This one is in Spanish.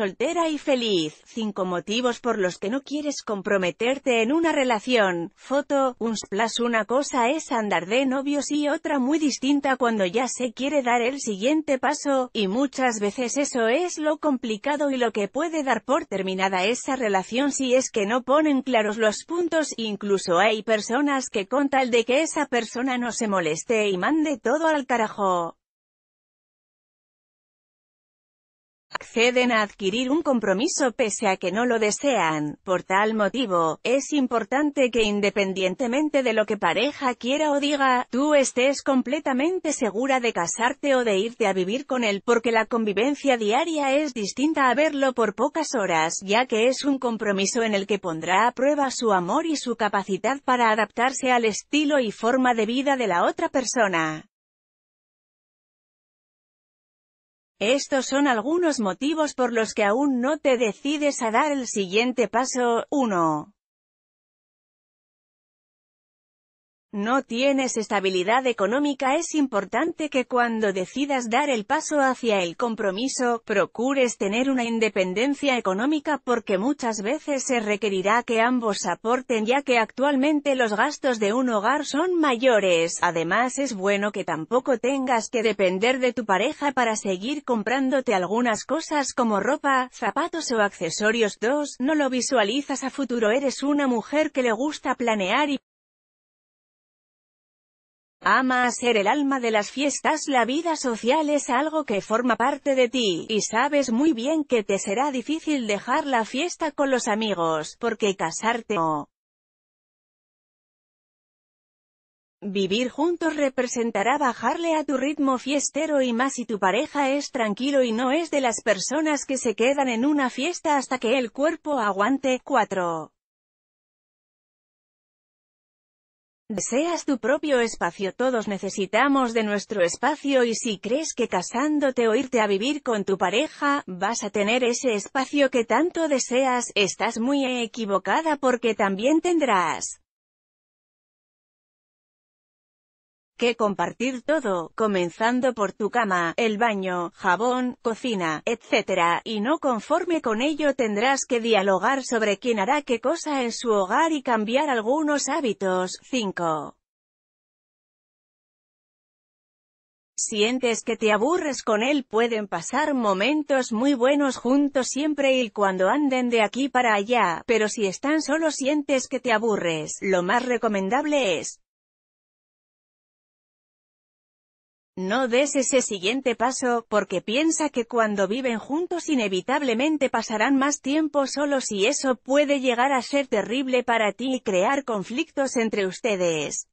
soltera y feliz. 5 motivos por los que no quieres comprometerte en una relación. Foto, un splash. Una cosa es andar de novios y otra muy distinta cuando ya se quiere dar el siguiente paso, y muchas veces eso es lo complicado y lo que puede dar por terminada esa relación si es que no ponen claros los puntos, incluso hay personas que con tal de que esa persona no se moleste y mande todo al carajo, acceden a adquirir un compromiso pese a que no lo desean. Por tal motivo, es importante que independientemente de lo que pareja quiera o diga, tú estés completamente segura de casarte o de irte a vivir con él, porque la convivencia diaria es distinta a verlo por pocas horas, ya que es un compromiso en el que pondrá a prueba su amor y su capacidad para adaptarse al estilo y forma de vida de la otra persona. Estos son algunos motivos por los que aún no te decides a dar el siguiente paso. 1. no tienes estabilidad económica es importante que cuando decidas dar el paso hacia el compromiso, procures tener una independencia económica porque muchas veces se requerirá que ambos aporten ya que actualmente los gastos de un hogar son mayores. Además es bueno que tampoco tengas que depender de tu pareja para seguir comprándote algunas cosas como ropa, zapatos o accesorios. 2. No lo visualizas a futuro eres una mujer que le gusta planear y Ama a ser el alma de las fiestas, la vida social es algo que forma parte de ti, y sabes muy bien que te será difícil dejar la fiesta con los amigos, porque casarte o vivir juntos representará bajarle a tu ritmo fiestero y más si tu pareja es tranquilo y no es de las personas que se quedan en una fiesta hasta que el cuerpo aguante. 4. Deseas tu propio espacio todos necesitamos de nuestro espacio y si crees que casándote o irte a vivir con tu pareja, vas a tener ese espacio que tanto deseas, estás muy equivocada porque también tendrás que compartir todo, comenzando por tu cama, el baño, jabón, cocina, etc., y no conforme con ello tendrás que dialogar sobre quién hará qué cosa en su hogar y cambiar algunos hábitos. 5. sientes que te aburres con él pueden pasar momentos muy buenos juntos siempre y cuando anden de aquí para allá, pero si están solo sientes que te aburres, lo más recomendable es No des ese siguiente paso, porque piensa que cuando viven juntos inevitablemente pasarán más tiempo solos y eso puede llegar a ser terrible para ti y crear conflictos entre ustedes.